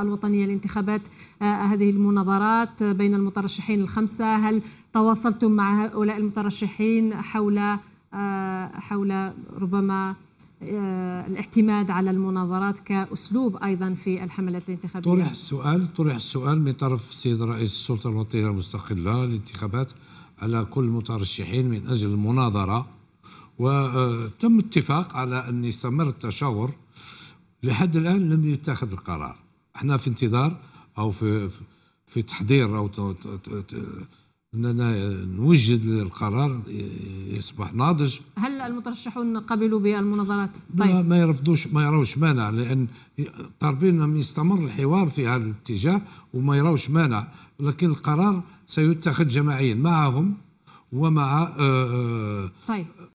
الوطنية لانتخابات آه، هذه المناظرات بين المترشحين الخمسة هل تواصلتم مع هؤلاء المترشحين حول آه، حول ربما آه، الاعتماد على المناظرات كأسلوب أيضا في الحملات الانتخابية طرح السؤال طرح السؤال من طرف السيد رئيس السلطة الوطنية المستقلة للانتخابات على كل المترشحين من أجل المناظرة وتم اتفاق على أن يستمر التشاور لحد الآن لم يتخذ القرار احنا في انتظار او في في تحضير او اننا نوجد القرار يصبح ناضج هل المترشحون قبلوا بالمناظرات؟ طيب ما يرفضوش ما يراوش مانع لان طالبين انهم يستمر الحوار في هذا الاتجاه وما يراوش مانع لكن القرار سيتخذ جماعيا معهم ومع آه، آه، طيب